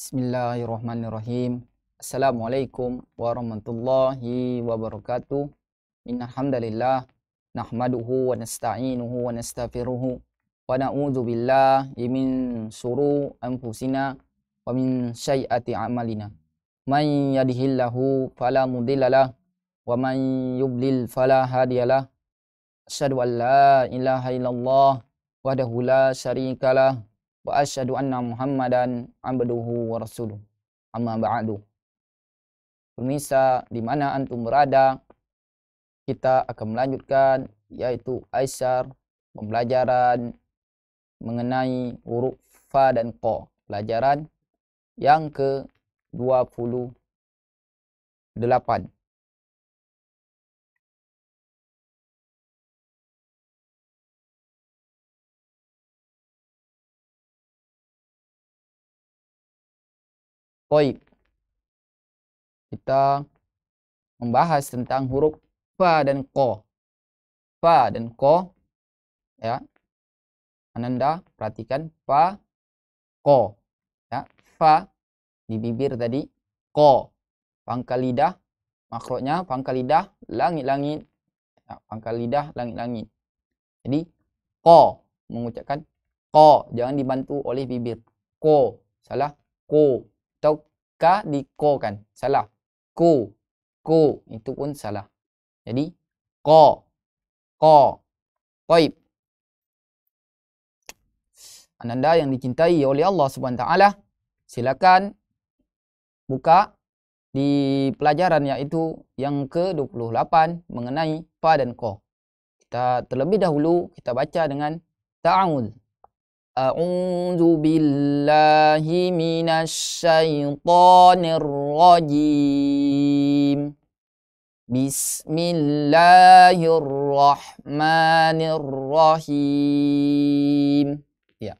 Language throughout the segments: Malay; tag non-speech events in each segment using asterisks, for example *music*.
بسم الله الرحمن الرحيم السلام عليكم ورحمة الله وبركاته إن الحمد لله نحمده ونستعينه ونستغفره ونعوذ بالله من شرور أنفسنا ومن سيئات أعمالنا من يده الله فلا مضل له ومن يضلل فلا هادي له أشهد أن لا إله إلا الله وحده لا شريك له wa asyhadu anna Muhammadan abduhu wa rasuluh. Amma ba'du. Pemirsa, di mana antum berada? Kita akan melanjutkan yaitu Aisyar pembelajaran mengenai huruf fa dan qa. Pelajaran yang ke 28. Baik. Kita membahas tentang huruf fa dan ko. Fa dan ko. Ya. Ananda perhatikan fa, ko. Ya. Fa di bibir tadi. Ko. Pangkal lidah. Makroknya pangkal lidah langit-langit. Ya, pangkal lidah langit-langit. Jadi ko mengucapkan ko jangan dibantu oleh bibir. Ko salah ko atau ka di ko kan salah ko ko itu pun salah jadi ko ko qaib ananda yang dicintai oleh Allah Subhanahu taala silakan buka di pelajaran yaitu yang ke-28 mengenai fa dan ko kita terlebih dahulu kita baca dengan ta'awudz أعوذ بالله من الشيطان الرجيم بسم Ya.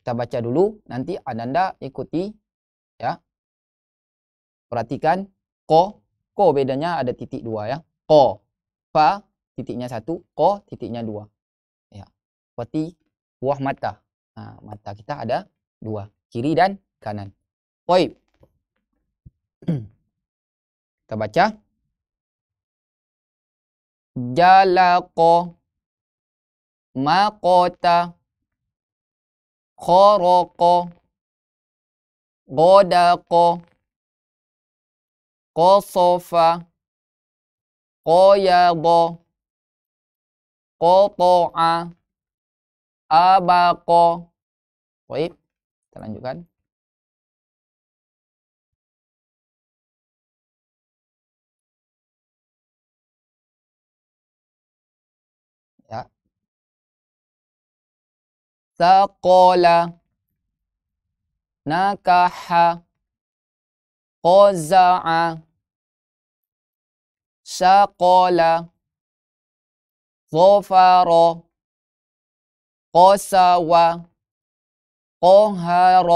Kita baca dulu, nanti Ananda ikuti. Ya. Perhatikan. Ko. Ko bedanya ada titik dua ya. Ko. Fa. Titiknya satu. Ko. Titiknya dua. Ya. Seperti buah mata. Ha, mata kita ada dua, kiri dan kanan. Poi. *clears throat* kita baca. Jalaqo maqata kharaqo godaqo qasafa qayaba qata'a abaqo. Baik. Kita lanjutkan. Ya. Saqala. Nakaha. Qaza'a. Saqala. Zofaro. Zofaro. قساوة قهر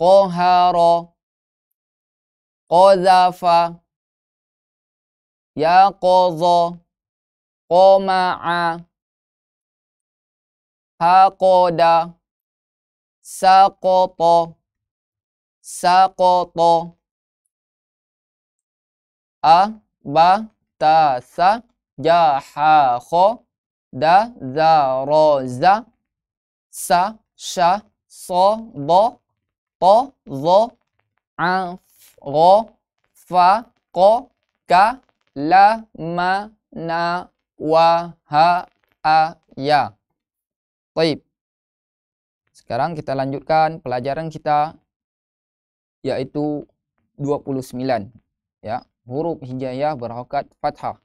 قهر قذف يقظ قمع حقد سقط سقط أبتس جحخ da, za, ro, za, sa, sha, so, do, to zo, an, ro, fa, ko, ka, la, ma, na, wa, ha, a, ya. Baik. Sekarang kita lanjutkan pelajaran kita yaitu 29 ya huruf hijaiyah berharakat fathah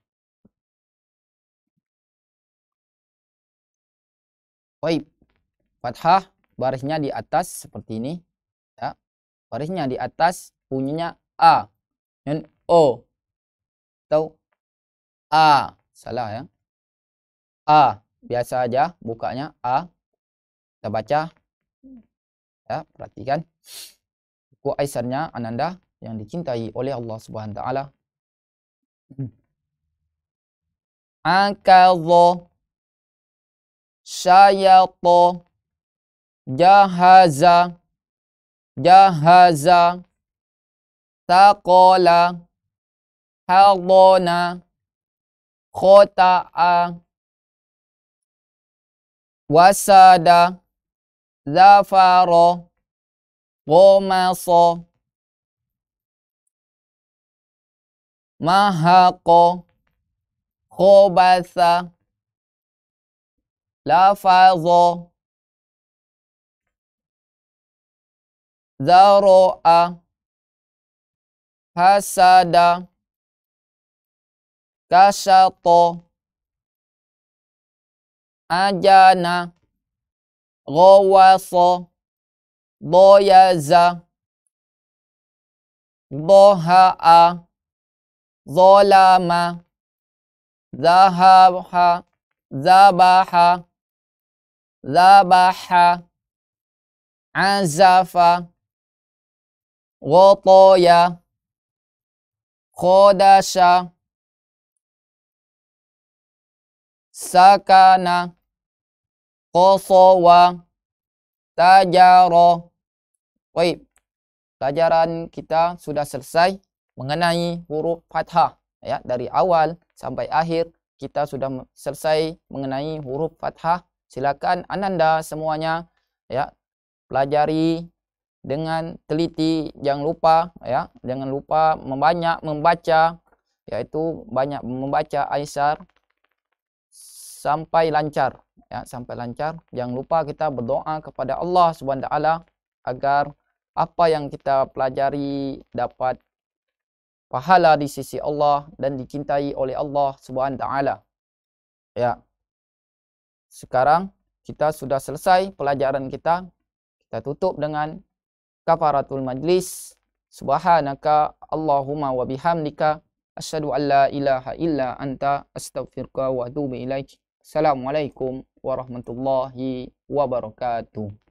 Baik. Fathah barisnya di atas seperti ini. Ya. Barisnya di atas bunyinya A. Dan O. Atau A. Salah ya. A. Biasa aja bukanya A. Kita baca. Ya, perhatikan. Buku Aisarnya Ananda yang dicintai oleh Allah Subhanahu wa taala. Hmm. Angka شيط جهز جهز ثقل حضن خطأ وسد ظفر غمص محق خبث لفظ ذرأ حسد كشط أجان غوص ضيز ضهاء ظلم ذهب ذبح zabaha azafa wataya khodasha sakana qasawa tajara baik pelajaran kita sudah selesai mengenai huruf fathah ya dari awal sampai akhir kita sudah selesai mengenai huruf fathah silakan ananda semuanya ya pelajari dengan teliti jangan lupa ya jangan lupa membanyak membaca yaitu banyak membaca aisyar sampai lancar ya sampai lancar jangan lupa kita berdoa kepada Allah Subhanahu taala agar apa yang kita pelajari dapat pahala di sisi Allah dan dicintai oleh Allah Subhanahu taala ya sekarang kita sudah selesai pelajaran kita. Kita tutup dengan kafaratul majlis. Subhanaka Allahumma wa bihamdika asyhadu an ilaha illa anta astaghfiruka wa atubu ilaik. Assalamualaikum warahmatullahi wabarakatuh.